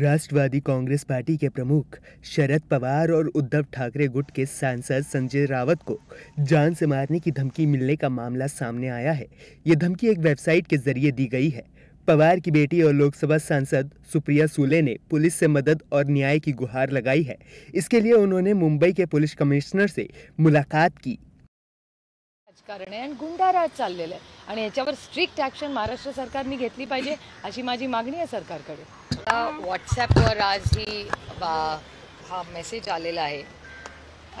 राष्ट्रवादी कांग्रेस पार्टी के प्रमुख शरद पवार और उद्धव ठाकरे गुट के सांसद संजय रावत को जान से मारने की धमकी मिलने का मामला सामने आया है ये धमकी एक वेबसाइट के जरिए दी गई है पवार की बेटी और लोकसभा सांसद सुप्रिया सूले ने पुलिस से मदद और न्याय की गुहार लगाई है इसके लिए उन्होंने मुंबई के पुलिस कमिश्नर से मुलाकात की राजकारण आहे आणि राज चाललेलं आहे आणि याच्यावर स्ट्रिक्ट ॲक्शन महाराष्ट्र सरकारने घेतली पाहिजे अशी माझी मागणी आहे सरकारकडे मला व्हॉट्सॲपवर आज ही बा हा मेसेज आलेला आहे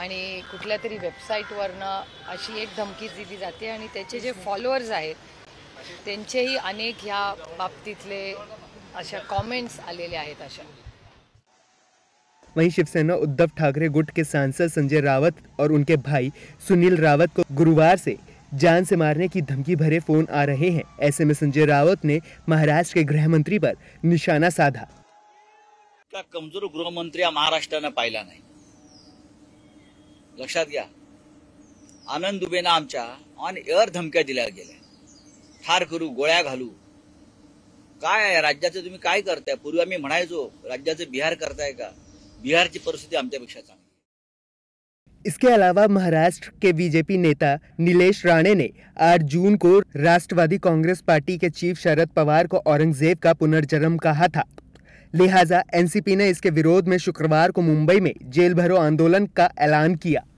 आणि कुठल्या तरी वेबसाईटवरनं अशी एक धमकी दिली जाते आणि त्याचे जे फॉलोअर्स आहेत त्यांचेही अनेक ह्या बाबतीतले अशा कॉमेंट्स आलेले आहेत अशा वहीं शिवसेना उद्धव ठाकरे गुट के सांसद संजय रावत और उनके भाई सुनील रावत को गुरुवार से जान से मारने की धमकी भरे फोन आ रहे हैं ऐसे में संजय रावत ने महाराष्ट्र के गृह मंत्री पर निशाना साधा का कमजोर गृहमंत्री हा महाराष्ट्रानं पाहिला नाही लक्षात घ्या आनंद दुबेनं आमच्या ऑन एअर धमक्या दिल्या करू गोळ्या घू का राज्य राज्याचं तुम्ही काय करताय पूर्वी आम्ही म्हणायचो राज्याचं बिहार करताय का बिहारची परिस्थिती आमच्यापेक्षा चांगली इसके अलावा महाराष्ट्र के बीजेपी नेता नीलेश राणे ने 8 जून को राष्ट्रवादी कांग्रेस पार्टी के चीफ शरद पवार को औरंगजेब का पुनर्जन्म कहा था लिहाजा एनसीपी ने इसके विरोध में शुक्रवार को मुंबई में जेल भरो आंदोलन का ऐलान किया